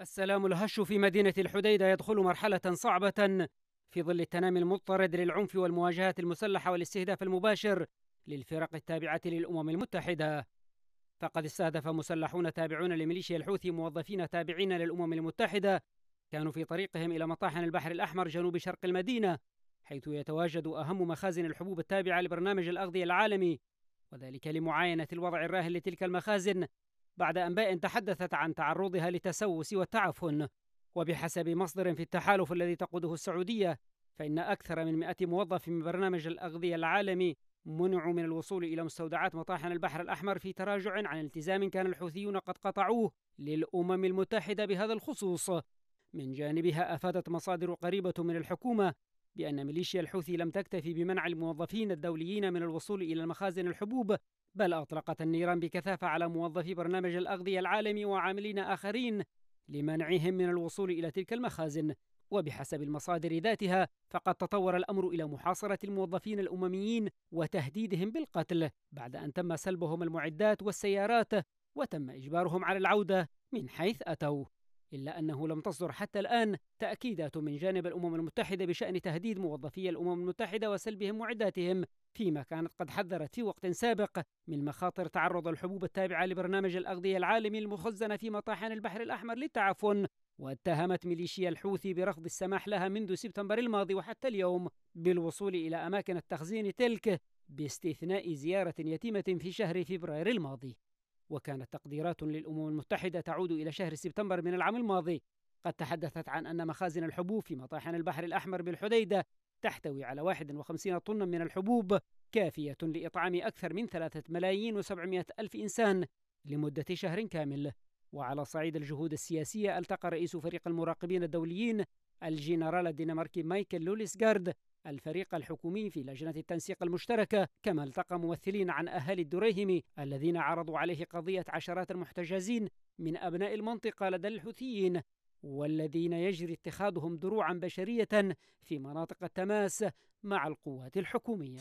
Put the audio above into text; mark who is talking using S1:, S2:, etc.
S1: السلام الهش في مدينة الحديدة يدخل مرحلة صعبة في ظل التنامي المضطرد للعنف والمواجهات المسلحة والاستهداف المباشر للفرق التابعة للأمم المتحدة فقد استهدف مسلحون تابعون لميليشيا الحوثي موظفين تابعين للأمم المتحدة كانوا في طريقهم إلى مطاحن البحر الأحمر جنوب شرق المدينة حيث يتواجد أهم مخازن الحبوب التابعة لبرنامج الأغذية العالمي وذلك لمعاينة الوضع الراهن لتلك المخازن بعد أنباء تحدثت عن تعرضها لتسوس وتعفن وبحسب مصدر في التحالف الذي تقوده السعودية فإن أكثر من 100 موظف من برنامج الأغذية العالمي منعوا من الوصول إلى مستودعات مطاحن البحر الأحمر في تراجع عن التزام كان الحوثيون قد قطعوه للأمم المتحدة بهذا الخصوص من جانبها أفادت مصادر قريبة من الحكومة بأن ميليشيا الحوثي لم تكتفي بمنع الموظفين الدوليين من الوصول إلى مخازن الحبوب بل أطلقت النيران بكثافة على موظفي برنامج الأغذية العالمي وعاملين آخرين لمنعهم من الوصول إلى تلك المخازن وبحسب المصادر ذاتها فقد تطور الأمر إلى محاصرة الموظفين الأمميين وتهديدهم بالقتل بعد أن تم سلبهم المعدات والسيارات وتم إجبارهم على العودة من حيث أتوا إلا أنه لم تصدر حتى الآن تأكيدات من جانب الأمم المتحدة بشأن تهديد موظفي الأمم المتحدة وسلبهم معداتهم فيما كانت قد حذرت في وقت سابق من مخاطر تعرض الحبوب التابعة لبرنامج الأغذية العالمي المخزنة في مطاحن البحر الأحمر للتعفن واتهمت ميليشيا الحوثي برفض السماح لها منذ سبتمبر الماضي وحتى اليوم بالوصول إلى أماكن التخزين تلك باستثناء زيارة يتيمة في شهر فبراير الماضي وكانت تقديرات للأمم المتحدة تعود إلى شهر سبتمبر من العام الماضي قد تحدثت عن أن مخازن الحبوب في مطاحن البحر الأحمر بالحديدة تحتوي على 51 طنا من الحبوب كافية لإطعام أكثر من 3 ملايين و700 ألف إنسان لمدة شهر كامل وعلى صعيد الجهود السياسية التقى رئيس فريق المراقبين الدوليين الجنرال الدنماركي مايكل لوليسغارد الفريق الحكومي في لجنة التنسيق المشتركة كما التقى ممثلين عن أهالي الدريهم الذين عرضوا عليه قضية عشرات المحتجزين من أبناء المنطقة لدى الحوثيين والذين يجري اتخاذهم دروعا بشريه في مناطق التماس مع القوات الحكوميه